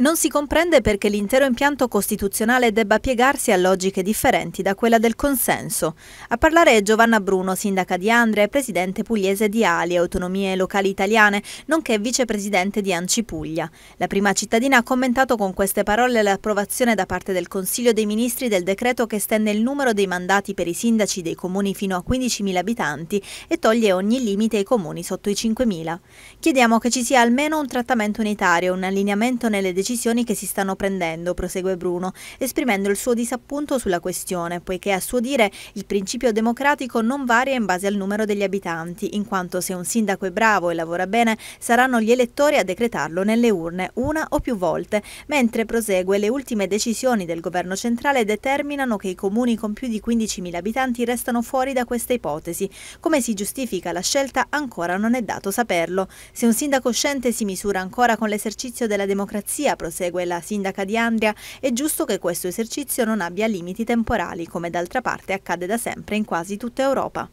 Non si comprende perché l'intero impianto costituzionale debba piegarsi a logiche differenti da quella del consenso. A parlare è Giovanna Bruno, sindaca di Andrea e presidente pugliese di Ali, Autonomie Locali Italiane, nonché vicepresidente di Anci Puglia. La prima cittadina ha commentato con queste parole l'approvazione da parte del Consiglio dei Ministri del decreto che estende il numero dei mandati per i sindaci dei comuni fino a 15.000 abitanti e toglie ogni limite ai comuni sotto i 5.000. Chiediamo che ci sia almeno un trattamento unitario, un allineamento nelle decisioni decisioni che si stanno prendendo, prosegue Bruno, esprimendo il suo disappunto sulla questione, poiché a suo dire il principio democratico non varia in base al numero degli abitanti, in quanto se un sindaco è bravo e lavora bene, saranno gli elettori a decretarlo nelle urne una o più volte, mentre prosegue le ultime decisioni del governo centrale determinano che i comuni con più di 15.000 abitanti restano fuori da questa ipotesi. Come si giustifica la scelta ancora non è dato saperlo. Se un sindaco scente si misura ancora con l'esercizio della democrazia prosegue la sindaca di Andria, è giusto che questo esercizio non abbia limiti temporali, come d'altra parte accade da sempre in quasi tutta Europa.